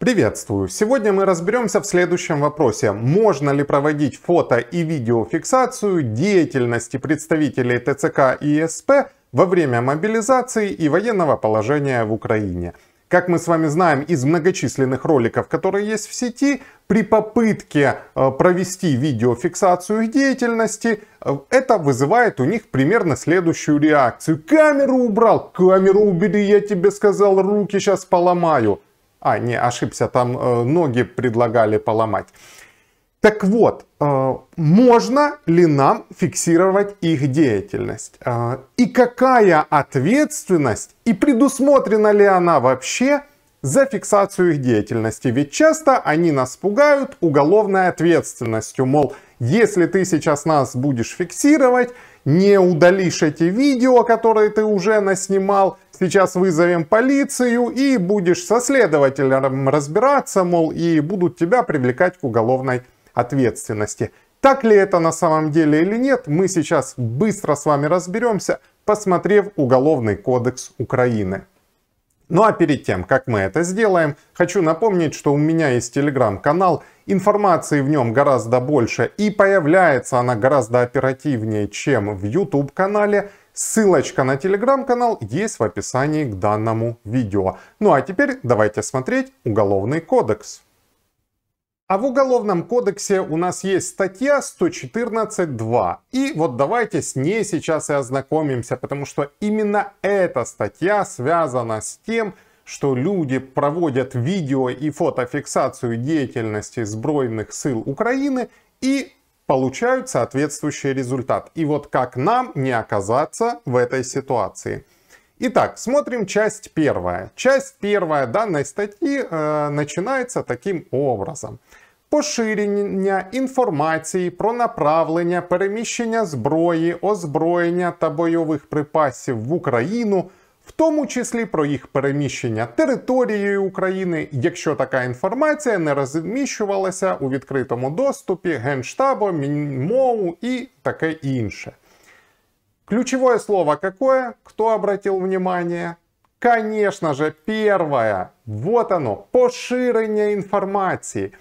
Приветствую! Сегодня мы разберемся в следующем вопросе. Можно ли проводить фото и видеофиксацию деятельности представителей ТЦК и СП во время мобилизации и военного положения в Украине? Как мы с вами знаем из многочисленных роликов, которые есть в сети, при попытке э, провести видеофиксацию их деятельности, э, это вызывает у них примерно следующую реакцию. Камеру убрал, камеру убери, я тебе сказал, руки сейчас поломаю. А, не, ошибся, там э, ноги предлагали поломать. Так вот, э, можно ли нам фиксировать их деятельность? Э, и какая ответственность, и предусмотрена ли она вообще за фиксацию их деятельности? Ведь часто они нас пугают уголовной ответственностью, мол, если ты сейчас нас будешь фиксировать, не удалишь эти видео, которые ты уже наснимал, сейчас вызовем полицию и будешь со следователем разбираться, мол, и будут тебя привлекать к уголовной ответственности. Так ли это на самом деле или нет, мы сейчас быстро с вами разберемся, посмотрев Уголовный кодекс Украины. Ну а перед тем, как мы это сделаем, хочу напомнить, что у меня есть телеграм-канал, информации в нем гораздо больше и появляется она гораздо оперативнее, чем в YouTube-канале. Ссылочка на телеграм-канал есть в описании к данному видео. Ну а теперь давайте смотреть Уголовный кодекс. А в Уголовном кодексе у нас есть статья 114.2. И вот давайте с ней сейчас и ознакомимся, потому что именно эта статья связана с тем, что люди проводят видео и фотофиксацию деятельности сбройных сил Украины и получают соответствующий результат. И вот как нам не оказаться в этой ситуации – Итак, смотрим часть первая. Часть первая данной статьи э, начинается таким образом. Поширення інформації про направлення переміщення зброї, озброєння та бойових припасів в Україну, в тому числі про їх переміщення територією України, якщо така інформація не розміщувалася у відкритому доступі, Генштабу, МОУ і таке інше. Ключевое слово какое? Кто обратил внимание? Конечно же, первое. Вот оно, поширение информации.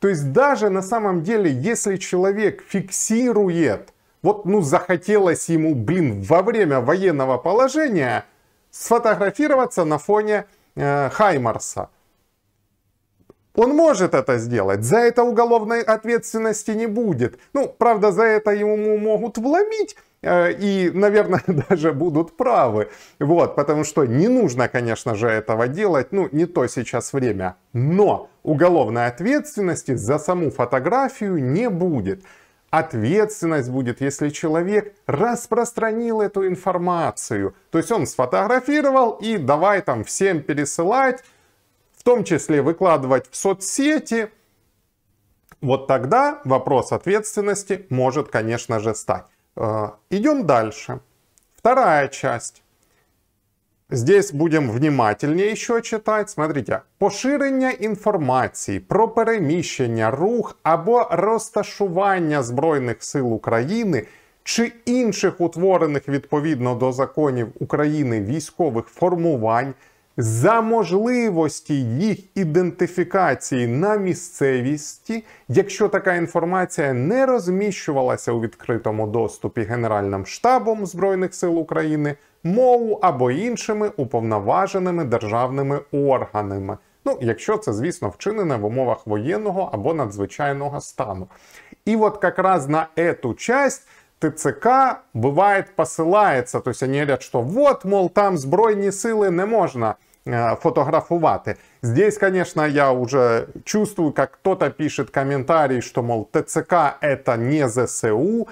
То есть даже на самом деле, если человек фиксирует, вот ну захотелось ему, блин, во время военного положения сфотографироваться на фоне э, Хаймарса. Он может это сделать, за это уголовной ответственности не будет. Ну, правда, за это ему могут вломить, Э, и, наверное, даже будут правы. Вот, потому что не нужно, конечно же, этого делать, ну, не то сейчас время. Но уголовной ответственности за саму фотографию не будет. Ответственность будет, если человек распространил эту информацию. То есть он сфотографировал и давай там всем пересылать, в том числе выкладывать в соцсети. Вот тогда вопрос ответственности может, конечно же, стать. Э, идем дальше. Вторая часть. Здесь будемо внимательніше ще читати. Смотрите, поширення інформації про переміщення, рух або розташування Збройних сил України чи інших утворених відповідно до законів України військових формувань за можливості їх ідентифікації на місцевісті, якщо така інформація не розміщувалася у відкритому доступі Генеральним штабом Збройних сил України, мову або іншими уповноваженими державними органами. Ну, якщо це, звісно, вчинене в умовах воєнного або надзвичайного стану. І от якраз на эту часть ТЦК буває посилається то тобто, есть они говорят, что мол, там збройні сили не можна Э, фотографувати. Здесь, конечно, я уже чувствую, как кто-то пишет комментарий, что, мол, ТЦК это не ЗСУ.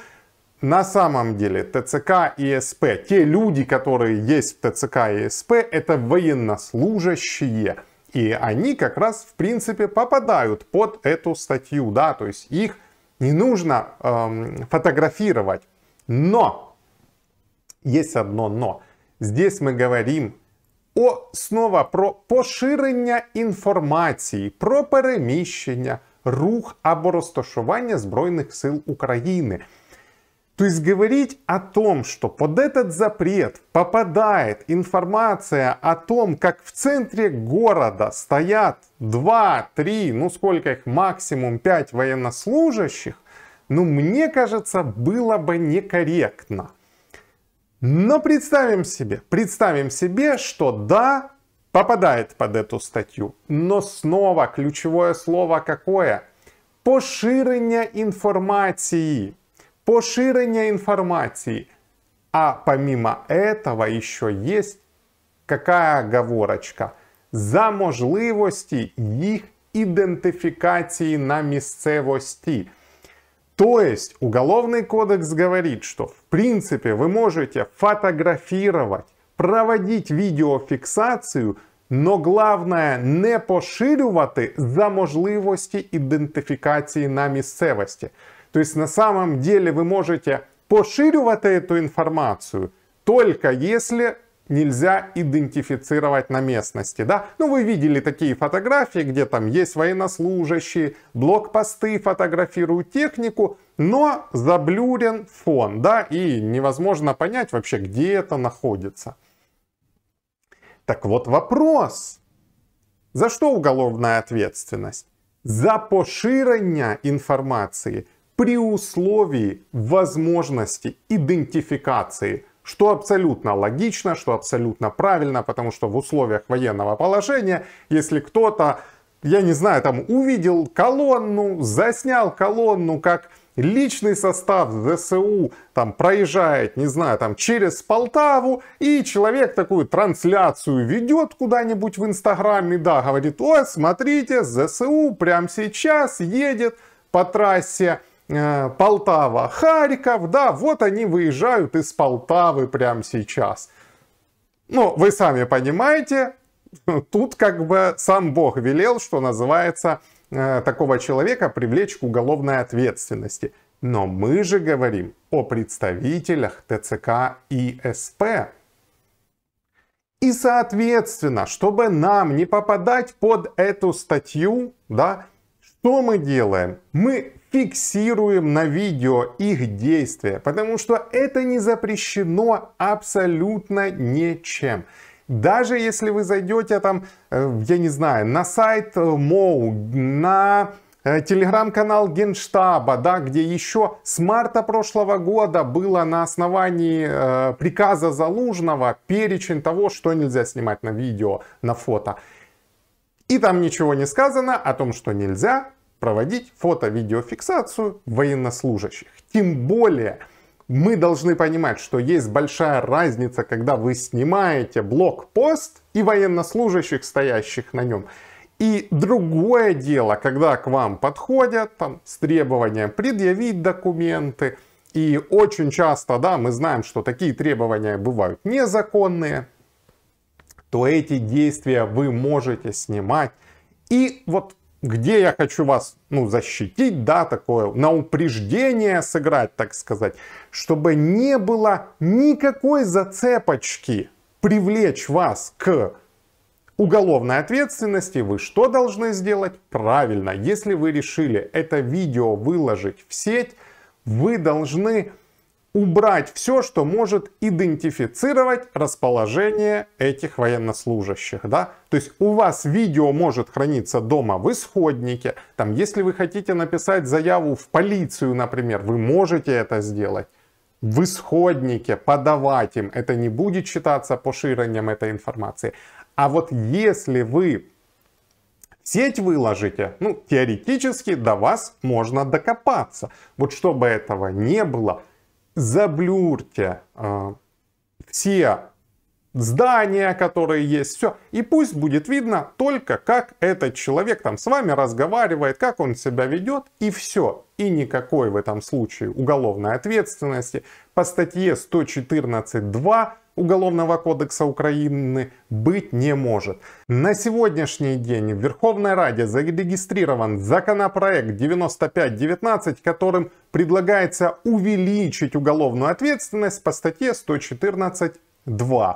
На самом деле ТЦК и СП, те люди, которые есть в ТЦК и СП, это военнослужащие. И они как раз, в принципе, попадают под эту статью, да, то есть их не нужно эм, фотографировать. Но, есть одно но, здесь мы говорим о, снова про поширення інформації про переміщення, рух або розташування Збройних сил України. То есть говорить о том, что под этот запрет попадает информация о том, как в центре города стоят 2, 3, ну сколько их, максимум 5 военнослужащих, ну мне кажется, было бы некорректно. Но представим себе, представим себе, что да, попадает под эту статью. Но снова ключевое слово какое? Поширення информации. Поширення информации. А помимо этого еще есть какая оговорочка? За можливості их идентификации на местности. То есть Уголовный кодекс говорит, что в принципе вы можете фотографировать, проводить видеофиксацию, но главное не поширювати за можливості ідентифікації на місцевості. есть на самом деле вы можете поширювати эту информацию только если нельзя идентифицировать на местности. Да? Ну, вы видели такие фотографии, где там есть военнослужащие, блокпосты фотографируют технику, но заблюрен фон, да, и невозможно понять вообще, где это находится. Так вот вопрос. За что уголовная ответственность? За поширення информации при условии возможности идентификации – что абсолютно логично, что абсолютно правильно, потому что в условиях военного положения, если кто-то, я не знаю, там увидел колонну, заснял колонну, как личный состав ЗСУ там проезжает, не знаю, там через Полтаву, и человек такую трансляцию ведет куда-нибудь в Инстаграме, да, говорит, ой, смотрите, ЗСУ прямо сейчас едет по трассе Э, Полтава, Харьков, да, вот они выезжают из Полтавы прямо сейчас. Ну, вы сами понимаете, тут как бы сам Бог велел, что называется, э, такого человека привлечь к уголовной ответственности. Но мы же говорим о представителях ТЦК и СП. И, соответственно, чтобы нам не попадать под эту статью, да, что мы делаем? Мы фиксируем на видео их действия, потому что это не запрещено абсолютно ничем. Даже если вы зайдете там, э, я не знаю, на сайт э, МОУ, на э, телеграм-канал Генштаба, да, где еще с марта прошлого года было на основании э, приказа Залужного перечень того, что нельзя снимать на видео, на фото. И там ничего не сказано о том, что нельзя, проводить фото-видеофиксацию военнослужащих. Тем более, мы должны понимать, что есть большая разница, когда вы снимаете блокпост и военнослужащих, стоящих на нем. И другое дело, когда к вам подходят там, с требованием предъявить документы. И очень часто, да, мы знаем, что такие требования бывают незаконные, то эти действия вы можете снимать. И вот где я хочу вас ну, защитить, да, такое, на упреждение сыграть, так сказать, чтобы не было никакой зацепочки привлечь вас к уголовной ответственности, вы что должны сделать? Правильно, если вы решили это видео выложить в сеть, вы должны убрать все, что может идентифицировать расположение этих военнослужащих. Да? То есть у вас видео может храниться дома в исходнике. Там, если вы хотите написать заяву в полицию, например, вы можете это сделать в исходнике, подавать им. Это не будет считаться поширением этой информации. А вот если вы сеть выложите, ну, теоретически до вас можно докопаться. Вот чтобы этого не было – заблюрьте э, все здания, которые есть, все. И пусть будет видно только, как этот человек там с вами разговаривает, как он себя ведет, и все. И никакой в этом случае уголовной ответственности. По статье 114.2 Уголовного кодекса Украины быть не может. На сегодняшний день в Верховной Раде зарегистрирован законопроект 9519, которым предлагается увеличить уголовную ответственность по статье 114.2.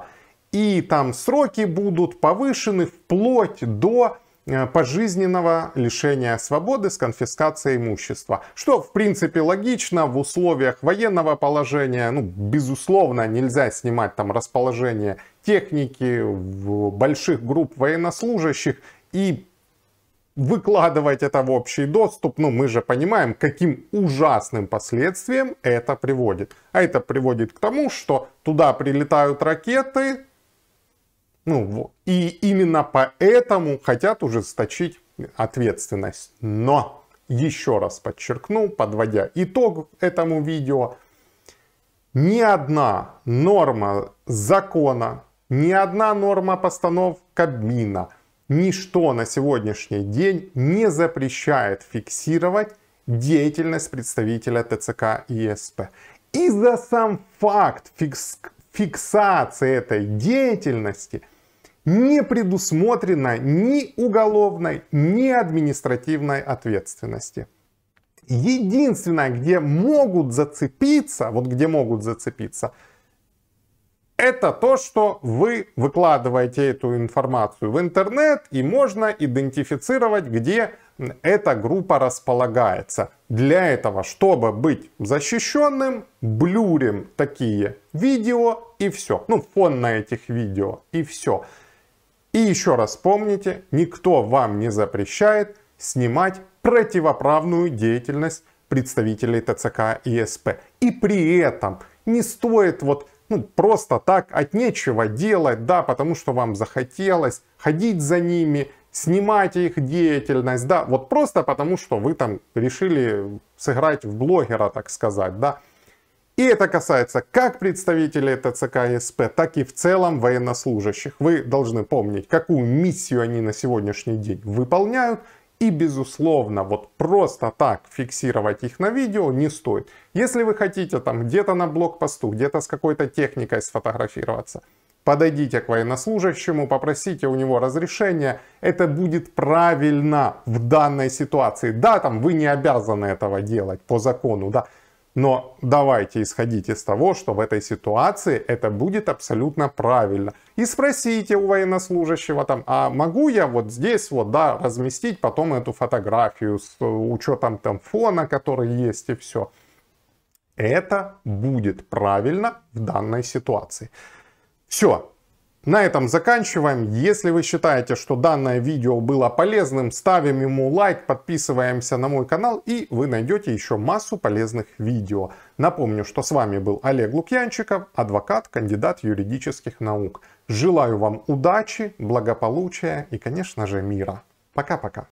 И там сроки будут повышены вплоть до Э, пожизненного лишения свободы с конфискацией имущества. Что, в принципе, логично в условиях военного положения. Ну, безусловно, нельзя снимать там расположение техники в больших групп военнослужащих и выкладывать это в общий доступ, ну мы же понимаем, каким ужасным последствиям это приводит. А это приводит к тому, что туда прилетают ракеты, ну, и именно поэтому хотят уже сточить ответственность. Но, еще раз подчеркну, подводя итог этому видео, ни одна норма закона, ни одна норма постанов Кабмина, ничто на сегодняшний день не запрещает фиксировать деятельность представителя ТЦК и СП. И за сам факт фикс, фиксации этой деятельности – не предусмотрено ни уголовной, ни административной ответственности. Единственное, где могут зацепиться, вот где могут зацепиться, это то, что вы выкладываете эту информацию в интернет и можно идентифицировать, где эта группа располагается. Для этого, чтобы быть защищенным, блюрим такие видео и все. Ну, фон на этих видео и все. И еще раз помните, никто вам не запрещает снимать противоправную деятельность представителей ТЦК и СП. И при этом не стоит вот ну, просто так от нечего делать, да, потому что вам захотелось ходить за ними, снимать их деятельность, да, вот просто потому что вы там решили сыграть в блогера, так сказать, да. И это касается как представителей ТЦК СП, так и в целом военнослужащих. Вы должны помнить, какую миссию они на сегодняшний день выполняют. И безусловно, вот просто так фиксировать их на видео не стоит. Если вы хотите там где-то на блокпосту, где-то с какой-то техникой сфотографироваться, подойдите к военнослужащему, попросите у него разрешения. Это будет правильно в данной ситуации. Да, там вы не обязаны этого делать по закону, да. Но давайте исходить из того, что в этой ситуации это будет абсолютно правильно. И спросите у военнослужащего там, а могу я вот здесь вот, да, разместить потом эту фотографию с э, учетом там фона, который есть и все. Это будет правильно в данной ситуации. Все, на этом заканчиваем. Если вы считаете, что данное видео было полезным, ставим ему лайк, подписываемся на мой канал и вы найдете еще массу полезных видео. Напомню, что с вами был Олег Лукьянчиков, адвокат, кандидат юридических наук. Желаю вам удачи, благополучия и, конечно же, мира. Пока-пока.